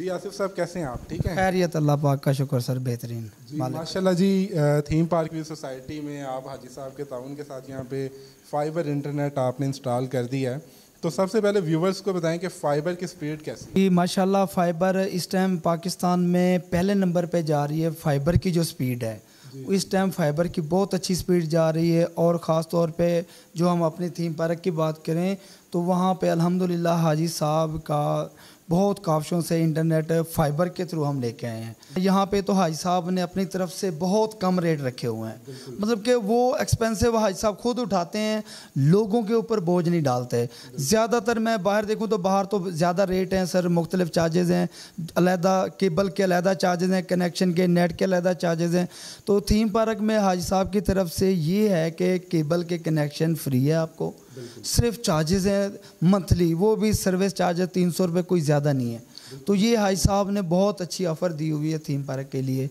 जी आसिफ साहब कैसे हैं आप ठीक है खैरियत अल्लाह पाक का शुक्र सर बेहतरीन माशाल्लाह जी थीम पार्क व्यू सोसाइटी में आप हाजी साहब के ताउन के साथ यहाँ पे फाइबर इंटरनेट आपने इंस्टॉल कर दिया है तो सबसे पहले व्यूवर्स को बताएं कि फ़ाइबर की स्पीड कैसी जी माशाल्लाह फ़ाइबर इस टाइम पाकिस्तान में पहले नंबर पर जा रही है फ़ाइबर की जो स्पीड है इस टाइम फाइबर की बहुत अच्छी स्पीड जा रही है और ख़ास तौर पे जो हम अपनी थीम पार्क की बात करें तो वहाँ पे अल्हम्दुलिल्लाह हाजी साहब का बहुत काविशों से इंटरनेट फाइबर के थ्रू हम लेके आए हैं यहाँ पे तो हाज साहब ने अपनी तरफ से बहुत कम रेट रखे हुए हैं मतलब कि वो एक्सपेंसिव हाज साहब खुद उठाते हैं लोगों के ऊपर बोझ नहीं डालते ज़्यादातर मैं बाहर देखूँ तो बाहर तो ज़्यादा रेट हैं सर मुख्तलिफ चार्जेज़ हैं अलहदा केबल के अलहदा चार्जेज़ हैं कनेक्शन के नेट के अलहदा चार्जेज़ हैं तो थीम पार्क में हाज साहब की तरफ से ये है कि केबल के कनेक्शन फ्री है आपको सिर्फ चार्जेज हैं मंथली वो भी सर्विस चार्ज है तीन सौ रुपये कोई ज़्यादा नहीं है तो ये हाई साहब ने बहुत अच्छी ऑफ़र दी हुई है थीम पार्क के लिए